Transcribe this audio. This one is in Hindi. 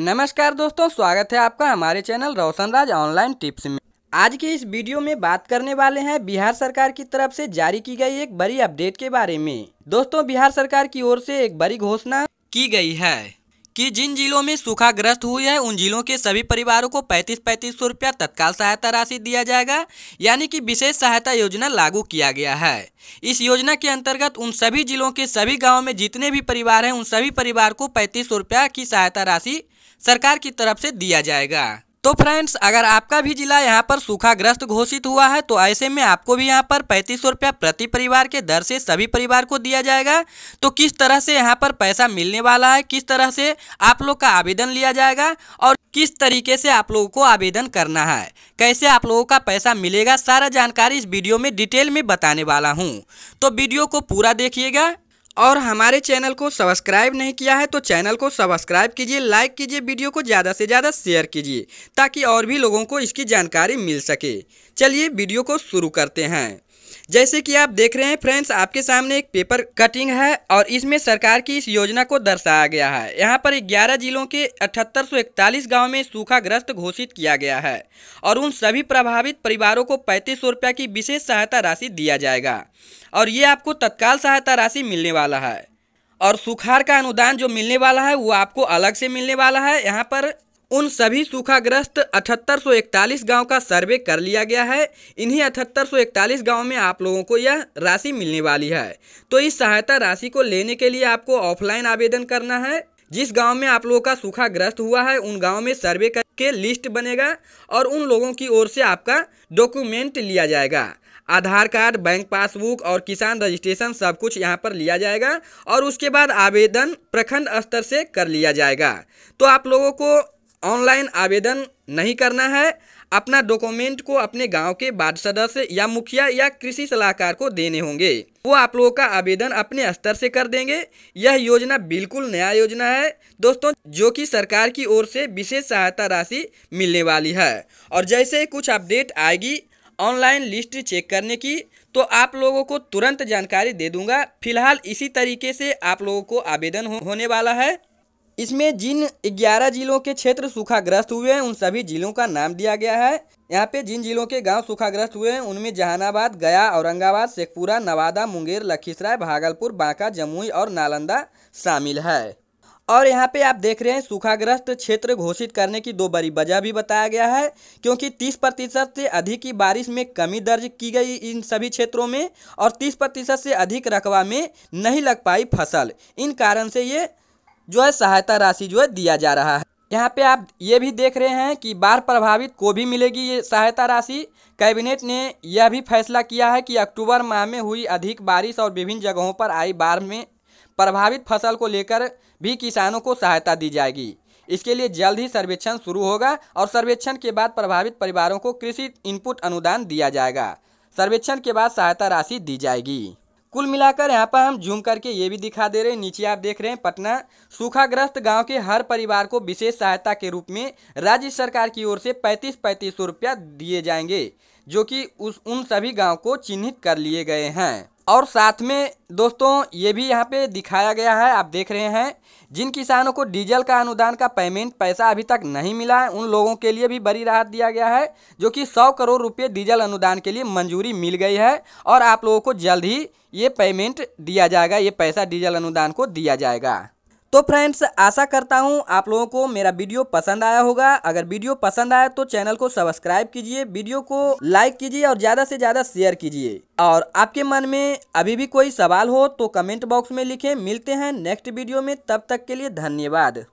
नमस्कार दोस्तों स्वागत है आपका हमारे channel Roshan Raj online tips में आज के इस वीडियो में बात करने वाले हैं बिहार सरकार की तरफ से जारी की गई एक बड़ी अपडेट के बारे में दोस्तों बिहार सरकार की ओर से एक बड़ी घोषणा की गई है कि जिन जिलों में सूखाग्रस्त हुई है उन जिलों के सभी परिवारों को पैंतीस पैंतीस सौ रुपया तत्काल सहायता राशि दिया जाएगा यानी कि विशेष सहायता योजना लागू किया गया है इस योजना के अंतर्गत उन सभी जिलों के सभी गाँव में जितने भी परिवार हैं उन सभी परिवार को पैंतीस सौ रुपया की सहायता राशि सरकार की तरफ से दिया जाएगा तो फ्रेंड्स अगर आपका भी जिला यहाँ पर सूखाग्रस्त घोषित हुआ है तो ऐसे में आपको भी यहाँ पर पैंतीस सौ रुपया प्रति परिवार के दर से सभी परिवार को दिया जाएगा तो किस तरह से यहाँ पर पैसा मिलने वाला है किस तरह से आप लोग का आवेदन लिया जाएगा और किस तरीके से आप लोगों को आवेदन करना है कैसे आप लोगों का पैसा मिलेगा सारा जानकारी इस वीडियो में डिटेल में बताने वाला हूँ तो वीडियो को पूरा देखिएगा और हमारे चैनल को सब्सक्राइब नहीं किया है तो चैनल को सब्सक्राइब कीजिए लाइक कीजिए वीडियो को ज़्यादा से ज़्यादा शेयर कीजिए ताकि और भी लोगों को इसकी जानकारी मिल सके चलिए वीडियो को शुरू करते हैं जैसे कि आप देख रहे हैं फ्रेंड्स आपके सामने एक पेपर कटिंग है और इसमें सरकार की इस योजना को दर्शाया गया है यहाँ पर ग्यारह जिलों के अठहत्तर गांव में सूखाग्रस्त घोषित किया गया है और उन सभी प्रभावित परिवारों को पैंतीस सौ की विशेष सहायता राशि दिया जाएगा और ये आपको तत्काल सहायता राशि मिलने वाला है और सुखार का अनुदान जो मिलने वाला है वो आपको अलग से मिलने वाला है यहाँ पर उन सभी सूखाग्रस्त अठहत्तर गांव का सर्वे कर लिया गया है इन्हीं अठहत्तर गांव में आप लोगों को यह राशि मिलने वाली है तो इस सहायता राशि को लेने के लिए आपको ऑफलाइन आवेदन करना है जिस गांव में आप लोगों का सूखाग्रस्त हुआ है उन गांव में सर्वे करके लिस्ट बनेगा और उन लोगों की ओर से आपका डॉक्यूमेंट लिया जाएगा आधार कार्ड बैंक पासबुक और किसान रजिस्ट्रेशन सब कुछ यहाँ पर लिया जाएगा और उसके बाद आवेदन प्रखंड स्तर से कर लिया जाएगा तो आप लोगों को ऑनलाइन आवेदन नहीं करना है अपना डॉक्यूमेंट को अपने गांव के वार्ड सदस्य या मुखिया या कृषि सलाहकार को देने होंगे वो आप लोगों का आवेदन अपने स्तर से कर देंगे यह योजना बिल्कुल नया योजना है दोस्तों जो कि सरकार की ओर से विशेष सहायता राशि मिलने वाली है और जैसे कुछ अपडेट आएगी ऑनलाइन लिस्ट चेक करने की तो आप लोगों को तुरंत जानकारी दे दूंगा फिलहाल इसी तरीके से आप लोगों को आवेदन होने वाला है इसमें जिन ग्यारह जिलों के क्षेत्र सूखाग्रस्त हुए हैं उन सभी जिलों का नाम दिया गया है यहाँ पे जिन जिलों के गांव सूखाग्रस्त हुए हैं उनमें जहानाबाद गया औरंगाबाद शेखपुरा नवादा मुंगेर लखीसराय भागलपुर बांका जमुई और नालंदा शामिल है और यहाँ पे आप देख रहे हैं सूखाग्रस्त क्षेत्र घोषित करने की दो बड़ी वजह भी बताया गया है क्योंकि 30 प्रतिशत से अधिक की बारिश में कमी दर्ज की गई इन सभी क्षेत्रों में और 30 प्रतिशत से अधिक रकबा में नहीं लग पाई फसल इन कारण से ये जो है सहायता राशि जो है दिया जा रहा है यहाँ पे आप ये भी देख रहे हैं कि बाढ़ प्रभावित को भी मिलेगी ये सहायता राशि कैबिनेट ने यह भी फैसला किया है कि अक्टूबर माह में हुई अधिक बारिश और विभिन्न जगहों पर आई बाढ़ में प्रभावित फसल को लेकर भी किसानों को सहायता दी जाएगी इसके लिए जल्द ही सर्वेक्षण शुरू होगा और सर्वेक्षण के बाद प्रभावित परिवारों को कृषि इनपुट अनुदान दिया जाएगा सर्वेक्षण के बाद सहायता राशि दी जाएगी कुल मिलाकर यहाँ पर हम जूम करके ये भी दिखा दे रहे हैं नीचे आप देख रहे हैं पटना सूखाग्रस्त गांव के हर परिवार को विशेष सहायता के रूप में राज्य सरकार की ओर से पैंतीस पैंतीस सौ रुपया दिए जाएंगे जो कि उस उन सभी गाँव को चिन्हित कर लिए गए हैं और साथ में दोस्तों ये भी यहाँ पे दिखाया गया है आप देख रहे हैं जिन किसानों को डीजल का अनुदान का पेमेंट पैसा अभी तक नहीं मिला है उन लोगों के लिए भी बड़ी राहत दिया गया है जो कि सौ करोड़ रुपये डीजल अनुदान के लिए मंजूरी मिल गई है और आप लोगों को जल्द ही ये पेमेंट दिया जाएगा ये पैसा डीजल अनुदान को दिया जाएगा तो फ्रेंड्स आशा करता हूँ आप लोगों को मेरा वीडियो पसंद आया होगा अगर वीडियो पसंद आया तो चैनल को सब्सक्राइब कीजिए वीडियो को लाइक कीजिए और ज़्यादा से ज़्यादा शेयर कीजिए और आपके मन में अभी भी कोई सवाल हो तो कमेंट बॉक्स में लिखें मिलते हैं नेक्स्ट वीडियो में तब तक के लिए धन्यवाद